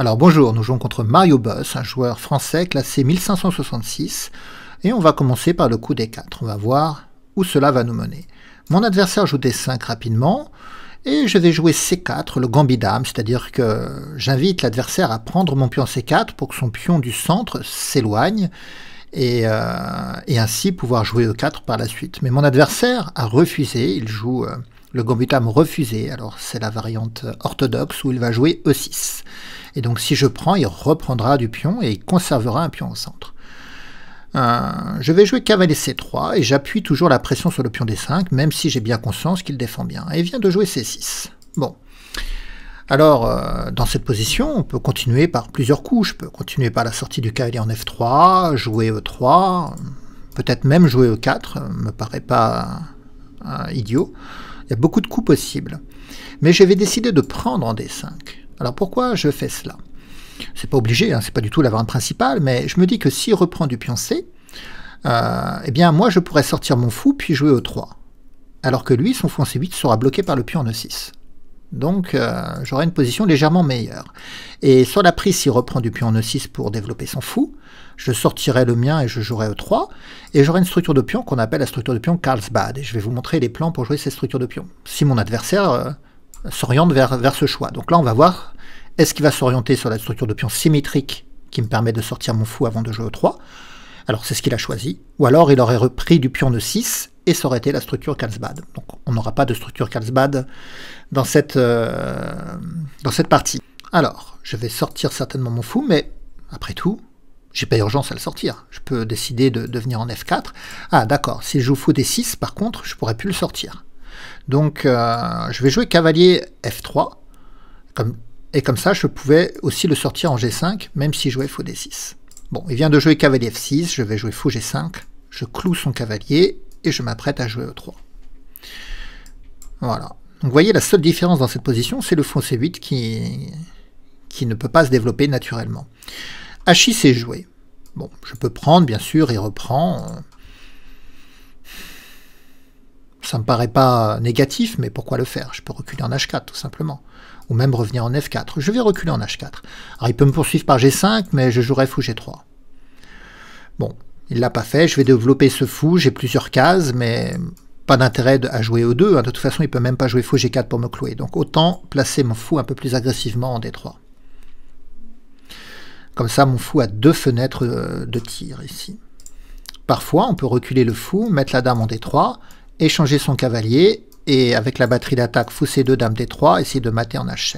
Alors bonjour, nous jouons contre Mario Boss, un joueur français classé 1566, et on va commencer par le coup des 4. On va voir où cela va nous mener. Mon adversaire joue des 5 rapidement, et je vais jouer C4, le gambit c'est-à-dire que j'invite l'adversaire à prendre mon pion C4 pour que son pion du centre s'éloigne, et, euh, ainsi pouvoir jouer E4 par la suite. Mais mon adversaire a refusé, il joue... Euh, le me refusé, alors c'est la variante orthodoxe où il va jouer E6. Et donc si je prends, il reprendra du pion et il conservera un pion au centre. Euh, je vais jouer cavalier C3 et j'appuie toujours la pression sur le pion D5, même si j'ai bien conscience qu'il défend bien. Et il vient de jouer C6. Bon. Alors, euh, dans cette position, on peut continuer par plusieurs coups. Je peux continuer par la sortie du cavalier en F3, jouer E3, peut-être même jouer E4, me paraît pas euh, idiot. Il y a beaucoup de coups possibles. Mais j'avais décidé de prendre en D5. Alors pourquoi je fais cela C'est pas obligé, hein, c'est pas du tout la variante principale, mais je me dis que s'il reprend du pion C, euh, eh bien moi je pourrais sortir mon fou puis jouer e 3. Alors que lui, son fou en C8 sera bloqué par le pion en E6. Donc euh, j'aurai une position légèrement meilleure. Et sur la prise, s'il reprend du pion E6 e pour développer son fou, je sortirai le mien et je jouerai E3, et j'aurai une structure de pion qu'on appelle la structure de pion Carlsbad, et je vais vous montrer les plans pour jouer cette structure de pion, si mon adversaire euh, s'oriente vers, vers ce choix. Donc là, on va voir, est-ce qu'il va s'orienter sur la structure de pion symétrique qui me permet de sortir mon fou avant de jouer E3 Alors c'est ce qu'il a choisi, ou alors il aurait repris du pion E6, et ça aurait été la structure Karlsbad. Donc on n'aura pas de structure Karlsbad dans cette, euh, dans cette partie. Alors, je vais sortir certainement mon fou, mais après tout, j'ai pas urgence à le sortir. Je peux décider de, devenir venir en F4. Ah d'accord, si je joue fou D6, par contre, je pourrais plus le sortir. Donc euh, je vais jouer cavalier F3, et comme ça je pouvais aussi le sortir en G5, même si je jouais fou D6. Bon, il vient de jouer cavalier F6, je vais jouer fou G5, je cloue son cavalier, et je m'apprête à jouer E3. Voilà. Donc vous voyez, la seule différence dans cette position, c'est le fond C8 qui, qui ne peut pas se développer naturellement. H6 est joué. Bon, je peux prendre, bien sûr, et reprend. Ça me paraît pas négatif, mais pourquoi le faire Je peux reculer en H4, tout simplement. Ou même revenir en F4. Je vais reculer en H4. Alors, il peut me poursuivre par G5, mais je jouerai ou G3. Bon, il l'a pas fait, je vais développer ce fou, j'ai plusieurs cases, mais pas d'intérêt à jouer au 2, hein. De toute façon, il peut même pas jouer fou G4 pour me clouer. Donc autant placer mon fou un peu plus agressivement en D3. Comme ça, mon fou a deux fenêtres euh, de tir ici. Parfois, on peut reculer le fou, mettre la dame en D3, échanger son cavalier, et avec la batterie d'attaque fou C2, dame D3, essayer de mater en H7.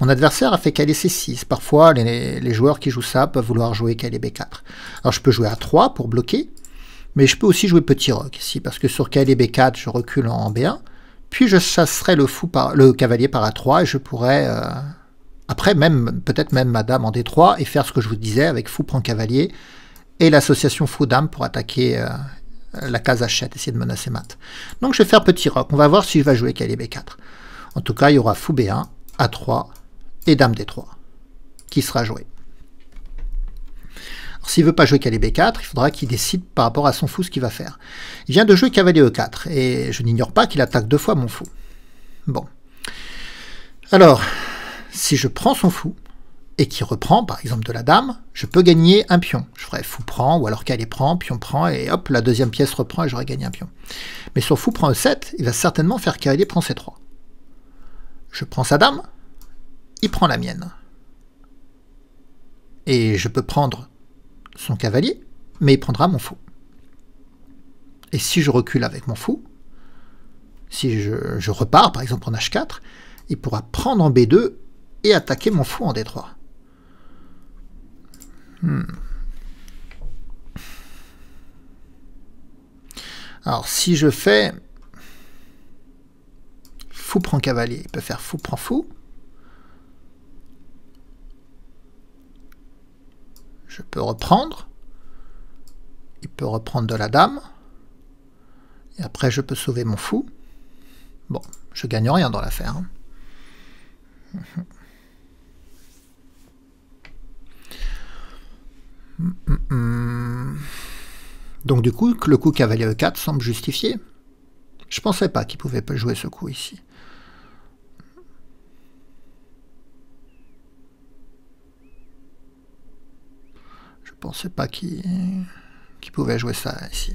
Mon adversaire a fait Kl C6. Parfois, les, joueurs qui jouent ça peuvent vouloir jouer Kl B4. Alors, je peux jouer a 3 pour bloquer, mais je peux aussi jouer petit rock ici, parce que sur Kl B4, je recule en B1, puis je chasserai le, fou par, le cavalier par A3 et je pourrais... Euh, après, même peut-être même ma dame en D3 et faire ce que je vous disais avec fou prend cavalier et l'association fou dame pour attaquer euh, la case et essayer de menacer mat. Donc je vais faire petit rock. On va voir si je vais jouer Kl B4. En tout cas, il y aura fou B1, A3, et Dame des 3 qui sera joué. S'il ne veut pas jouer Calais B4, il faudra qu'il décide par rapport à son fou ce qu'il va faire. Il vient de jouer Cavalier E4, et je n'ignore pas qu'il attaque deux fois mon fou. Bon. Alors, si je prends son fou, et qu'il reprend, par exemple, de la dame, je peux gagner un pion. Je ferai fou prend, ou alors Calais prend, pion prend, et hop, la deuxième pièce reprend, et j'aurai gagné un pion. Mais son fou prend E7, il va certainement faire Cavalier prend C3. Je prends sa dame, il prend la mienne. Et je peux prendre son cavalier, mais il prendra mon fou. Et si je recule avec mon fou, si je, repars par exemple en h4, il pourra prendre en b2 et attaquer mon fou en d3. Hmm. Alors si je fais fou prend cavalier, il peut faire fou prend fou. Je peux reprendre. Il peut reprendre de la dame. Et après, je peux sauver mon fou. Bon, je gagne rien dans l'affaire. Hein. Donc du coup, le coup cavalier E4 semble justifié. Je pensais pas qu'il pouvait jouer ce coup ici. pensais pas qu'il pouvait jouer ça ici.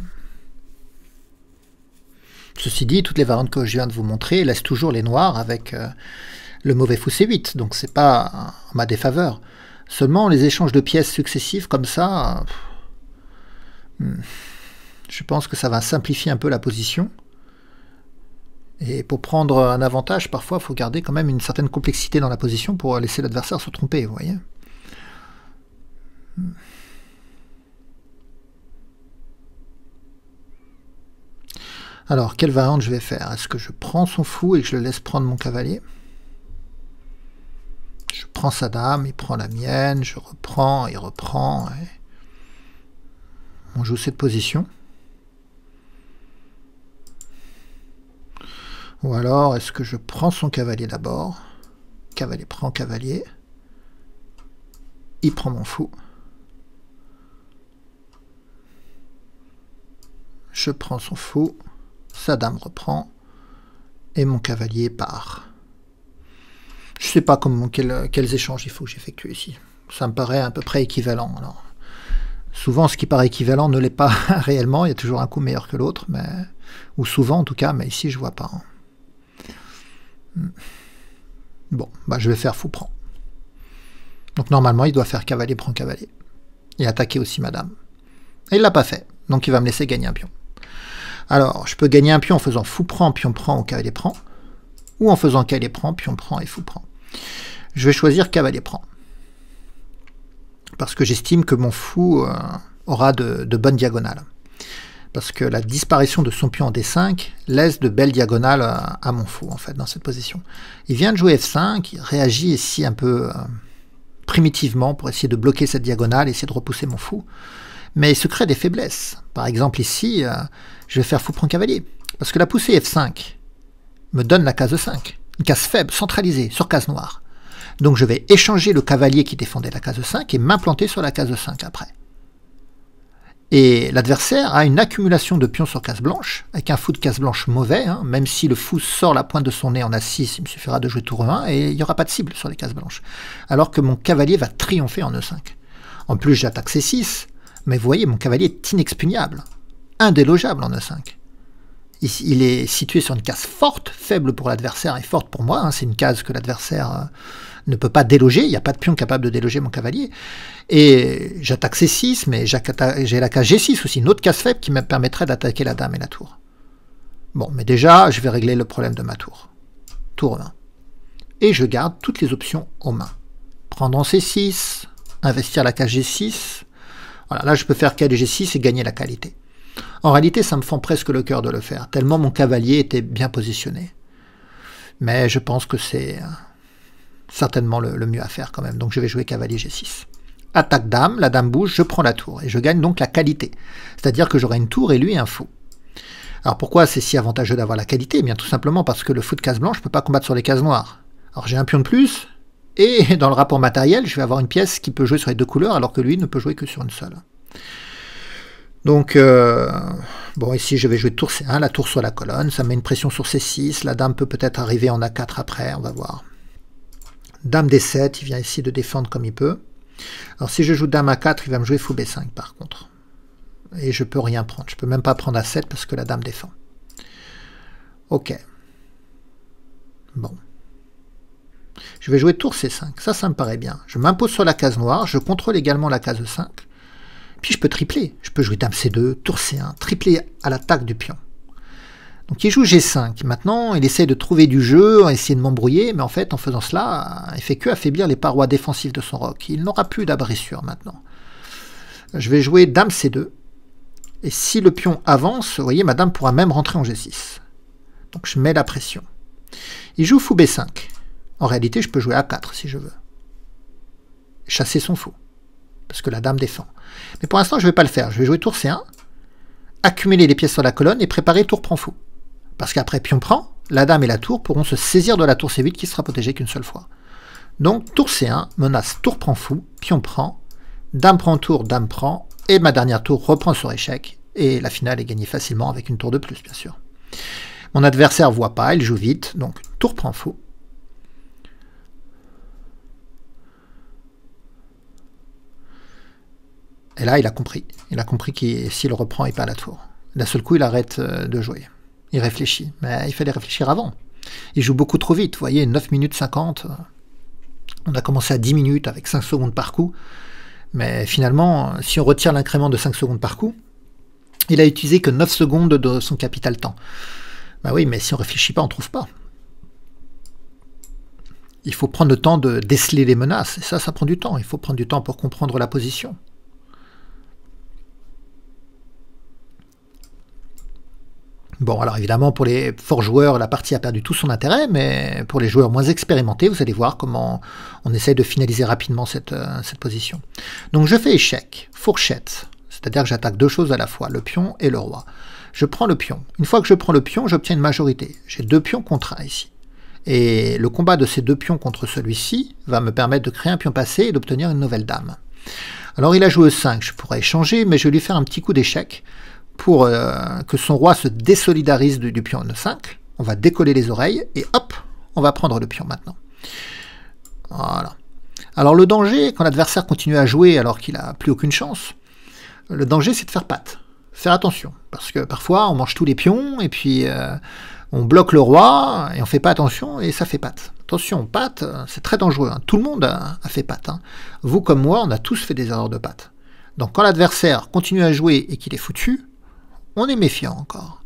Ceci dit, toutes les variantes que je viens de vous montrer laissent toujours les noirs avec euh, le mauvais fou C8, donc c'est pas ma défaveur. Seulement, les échanges de pièces successifs comme ça, hmm, je pense que ça va simplifier un peu la position. Et pour prendre un avantage, parfois, il faut garder quand même une certaine complexité dans la position pour laisser l'adversaire se tromper, vous voyez. Alors, quelle variante je vais faire Est-ce que je prends son fou et que je le laisse prendre mon cavalier Je prends sa dame, il prend la mienne, je reprends, il reprend. Et... On joue cette position. Ou alors, est-ce que je prends son cavalier d'abord Cavalier prend cavalier. Il prend mon fou. Je prends son fou sa dame reprend, et mon cavalier part. Je ne sais pas comment, quels échanges il faut que j'effectue ici. Ça me paraît à peu près équivalent. souvent, ce qui paraît équivalent ne l'est pas réellement. Il y a toujours un coup meilleur que l'autre, mais ou souvent en tout cas, mais ici, je vois pas. Hein. Hmm. Bon, bah, je vais faire fou prend. Donc normalement, il doit faire cavalier prend cavalier. Et attaquer aussi madame. Et il l'a pas fait, donc il va me laisser gagner un pion. Alors, je peux gagner un pion en faisant fou prend, pion prend ou cavalier prend, ou en faisant cavalier prend, pion prend et fou prend. Je vais choisir cavalier prend. Parce que j'estime que mon fou euh, aura de, bonnes diagonales. Parce que la disparition de son pion en D5 laisse de belles diagonales euh, à, mon fou, en fait, dans cette position. Il vient de jouer F5, il réagit ici un peu euh, primitivement pour essayer de bloquer cette diagonale, essayer de repousser mon fou. Mais il se crée des faiblesses par exemple ici, euh, je vais faire fou prend cavalier. Parce que la poussée F5 me donne la case 5. Une case faible, centralisée, sur case noire. Donc je vais échanger le cavalier qui défendait la case 5 et m'implanter sur la case 5 après. Et l'adversaire a une accumulation de pions sur case blanche, avec un fou de case blanche mauvais, hein. même si le fou sort la pointe de son nez en A6, il me suffira de jouer tour 1 et il n'y aura pas de cible sur les cases blanches. Alors que mon cavalier va triompher en E5. En plus j'attaque C6, mais vous voyez, mon cavalier est inexpugnable, indélogeable en E5. Il est situé sur une case forte, faible pour l'adversaire et forte pour moi. Hein. C'est une case que l'adversaire euh, ne peut pas déloger. Il n'y a pas de pion capable de déloger mon cavalier. Et j'attaque C6, mais j'ai la case G6 aussi, une autre case faible qui me permettrait d'attaquer la dame et la tour. Bon, mais déjà, je vais régler le problème de ma tour. Tour 1. Et je garde toutes les options aux mains. Prendre en C6, investir la case G6, voilà, là je peux faire G 6 et gagner la qualité. En réalité, ça me fend presque le cœur de le faire, tellement mon cavalier était bien positionné. Mais je pense que c'est euh, certainement le, mieux à faire quand même. Donc je vais jouer cavalier G6. Attaque dame, la dame bouge, je prends la tour. Et je gagne donc la qualité. C'est-à-dire que j'aurai une tour et lui un fou. Alors pourquoi c'est si avantageux d'avoir la qualité eh bien tout simplement parce que le fou de case blanche ne peut pas combattre sur les cases noires. Alors j'ai un pion de plus, et dans le rapport matériel, je vais avoir une pièce qui peut jouer sur les deux couleurs, alors que lui ne peut jouer que sur une seule. Donc, euh, bon, ici je vais jouer tour C1, la tour sur la colonne, ça met une pression sur C6, la dame peut peut-être arriver en A4 après, on va voir. Dame D7, il vient ici de défendre comme il peut. Alors si je joue dame A4, il va me jouer fou B5 par contre. Et je peux rien prendre, je peux même pas prendre A7 parce que la dame défend. Ok. Bon. Je vais jouer tour C5, ça, ça me paraît bien. Je m'impose sur la case noire, je contrôle également la case 5. Puis je peux tripler, je peux jouer dame C2, tour C1, tripler à l'attaque du pion. Donc il joue G5. Maintenant, il essaie de trouver du jeu, essayer de m'embrouiller, mais en fait, en faisant cela, il fait que affaiblir les parois défensives de son roc. Il n'aura plus d'abressure maintenant. Je vais jouer Dame C2. Et si le pion avance, vous voyez, ma dame pourra même rentrer en G6. Donc je mets la pression. Il joue Fou B5. En réalité, je peux jouer à 4 si je veux. Chasser son fou. Parce que la dame défend. Mais pour l'instant, je ne vais pas le faire. Je vais jouer tour C1, accumuler les pièces sur la colonne et préparer tour prend fou. Parce qu'après pion prend, la dame et la tour pourront se saisir de la tour C8 qui sera protégée qu'une seule fois. Donc tour C1, menace tour prend fou, pion prend, dame prend tour, dame prend, et ma dernière tour reprend sur échec, et la finale est gagnée facilement avec une tour de plus bien sûr. Mon adversaire voit pas, il joue vite, donc tour prend fou, Et là, il a compris. Il a compris que s'il reprend, il perd la tour. D'un seul coup, il arrête euh, de jouer. Il réfléchit. Mais il fallait réfléchir avant. Il joue beaucoup trop vite. Vous voyez, 9 minutes 50. Euh, on a commencé à 10 minutes avec 5 secondes par coup. Mais finalement, euh, si on retire l'incrément de 5 secondes par coup, il a utilisé que 9 secondes de son capital temps. Bah oui, mais si on réfléchit pas, on trouve pas. Il faut prendre le temps de déceler les menaces. Et ça, ça prend du temps. Il faut prendre du temps pour comprendre la position. Bon, alors évidemment, pour les forts joueurs, la partie a perdu tout son intérêt, mais pour les joueurs moins expérimentés, vous allez voir comment on essaye de finaliser rapidement cette, euh, cette position. Donc je fais échec, fourchette, c'est-à-dire que j'attaque deux choses à la fois, le pion et le roi. Je prends le pion. Une fois que je prends le pion, j'obtiens une majorité. J'ai deux pions contre un ici. Et le combat de ces deux pions contre celui-ci va me permettre de créer un pion passé et d'obtenir une nouvelle dame. Alors il a joué 5, je pourrais échanger, mais je vais lui faire un petit coup d'échec pour euh, que son roi se désolidarise du, pion en 5 On va décoller les oreilles et hop, on va prendre le pion maintenant. Voilà. Alors le danger, quand l'adversaire continue à jouer alors qu'il n'a plus aucune chance, le danger c'est de faire patte. Faire attention, parce que parfois on mange tous les pions et puis euh, on bloque le roi et on fait pas attention et ça fait patte. Attention, patte, c'est très dangereux. Hein. Tout le monde a, fait patte. Hein. Vous comme moi, on a tous fait des erreurs de patte. Donc quand l'adversaire continue à jouer et qu'il est foutu, on est méfiant encore.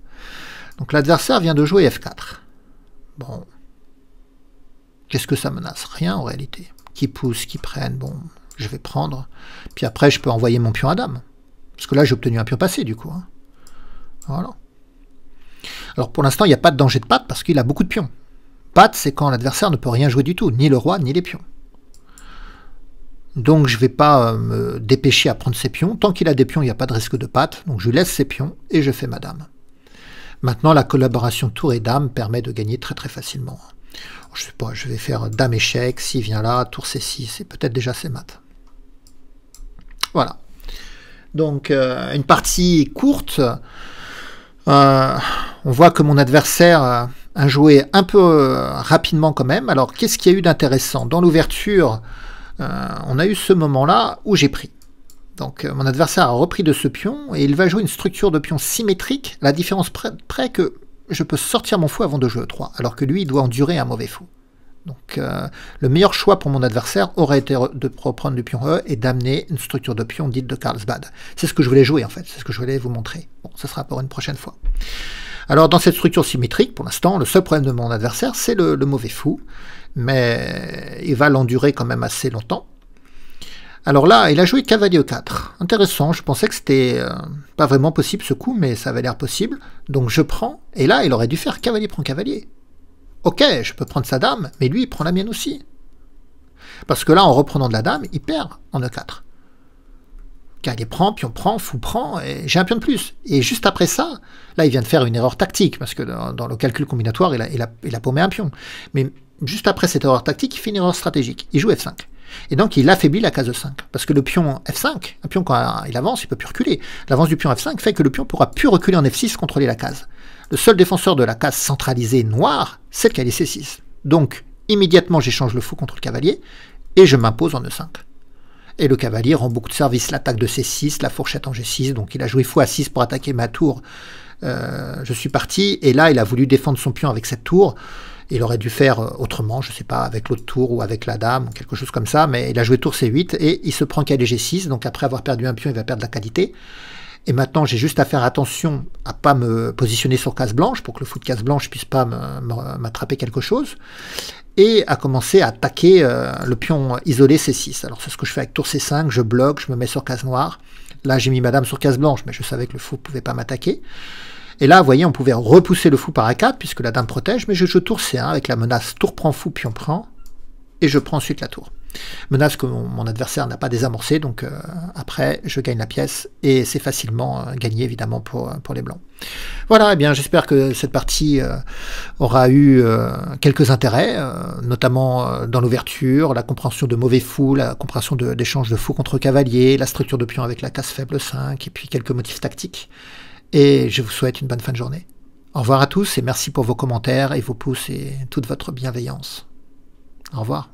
Donc l'adversaire vient de jouer F4. Bon. Qu'est-ce que ça menace Rien en réalité. Qui pousse, qui prenne, bon, je vais prendre. Puis après, je peux envoyer mon pion à dame. Parce que là, j'ai obtenu un pion passé, du coup. Hein. Voilà. Alors pour l'instant, il n'y a pas de danger de patte parce qu'il a beaucoup de pions. Patte, c'est quand l'adversaire ne peut rien jouer du tout, ni le roi, ni les pions. Donc je ne vais pas euh, me dépêcher à prendre ses pions. Tant qu'il a des pions, il n'y a pas de risque de patte. Donc je lui laisse ses pions et je fais ma dame. Maintenant, la collaboration tour et dame permet de gagner très très facilement. Je ne sais pas, je vais faire dame échec, s'il vient là, tour c6, c'est peut-être déjà c'est mat. Voilà. Donc euh, une partie courte. Euh, on voit que mon adversaire a joué un peu rapidement quand même. Alors qu'est-ce qu'il y a eu d'intéressant Dans l'ouverture, euh, on a eu ce moment-là où j'ai pris. Donc euh, mon adversaire a repris de ce pion et il va jouer une structure de pion symétrique, la différence près, que je peux sortir mon fou avant de jouer 3, alors que lui il doit endurer un mauvais fou. Donc euh, le meilleur choix pour mon adversaire aurait été de reprendre du pion E et d'amener une structure de pion dite de Carlsbad. C'est ce que je voulais jouer en fait, c'est ce que je voulais vous montrer. Bon, ce sera pour une prochaine fois. Alors dans cette structure symétrique, pour l'instant, le seul problème de mon adversaire, c'est le mauvais fou mais il va l'endurer quand même assez longtemps. Alors là, il a joué cavalier e4. Intéressant, je pensais que c'était euh, pas vraiment possible ce coup, mais ça avait l'air possible. Donc je prends, et là, il aurait dû faire cavalier prend cavalier. Ok, je peux prendre sa dame, mais lui, il prend la mienne aussi. Parce que là, en reprenant de la dame, il perd en e4. Cavalier prend, pion prend, fou prend, et j'ai un pion de plus. Et juste après ça, là, il vient de faire une erreur tactique, parce que dans, le calcul combinatoire, il a, il, a, il a paumé un pion. Mais juste après cette erreur tactique, il fait une erreur stratégique. Il joue F5. Et donc, il affaiblit la case e 5. Parce que le pion F5, un pion, quand il avance, il peut plus reculer. L'avance du pion F5 fait que le pion pourra plus reculer en F6, contrôler la case. Le seul défenseur de la case centralisée noire, c'est le est C6. Donc, immédiatement, j'échange le fou contre le cavalier et je m'impose en E5. Et le cavalier rend beaucoup de service. L'attaque de C6, la fourchette en G6. Donc, il a joué fou à 6 pour attaquer ma tour. Euh, je suis parti. Et là, il a voulu défendre son pion avec cette tour. Il aurait dû faire euh, autrement, je ne sais pas, avec l'autre tour ou avec la dame, quelque chose comme ça, mais il a joué tour C8 et il se prend qu'à G6, donc après avoir perdu un pion, il va perdre la qualité. Et maintenant, j'ai juste à faire attention à pas me positionner sur case blanche pour que le fou de case blanche puisse pas m'attraper quelque chose et à commencer à attaquer euh, le pion isolé C6. Alors c'est ce que je fais avec tour C5, je bloque, je me mets sur case noire. Là, j'ai mis madame sur case blanche, mais je savais que le fou pouvait pas m'attaquer. Et là, vous voyez, on pouvait repousser le fou par A4, puisque la dame protège, mais je joue tour C1 avec la menace tour prend fou, pion prend, et je prends ensuite la tour. Menace que mon, adversaire n'a pas désamorcée, donc euh, après, je gagne la pièce, et c'est facilement euh, gagné, évidemment, euh, pour, les blancs. Voilà, eh bien, j'espère que cette partie aura eu quelques intérêts, notamment dans l'ouverture, la compréhension de mauvais fou, la compréhension de de fou contre cavalier, la structure de pion avec la casse faible 5, et puis quelques motifs tactiques et je vous souhaite une bonne fin de journée. Au revoir à tous et merci pour vos commentaires et vos pouces et toute votre bienveillance. Au revoir.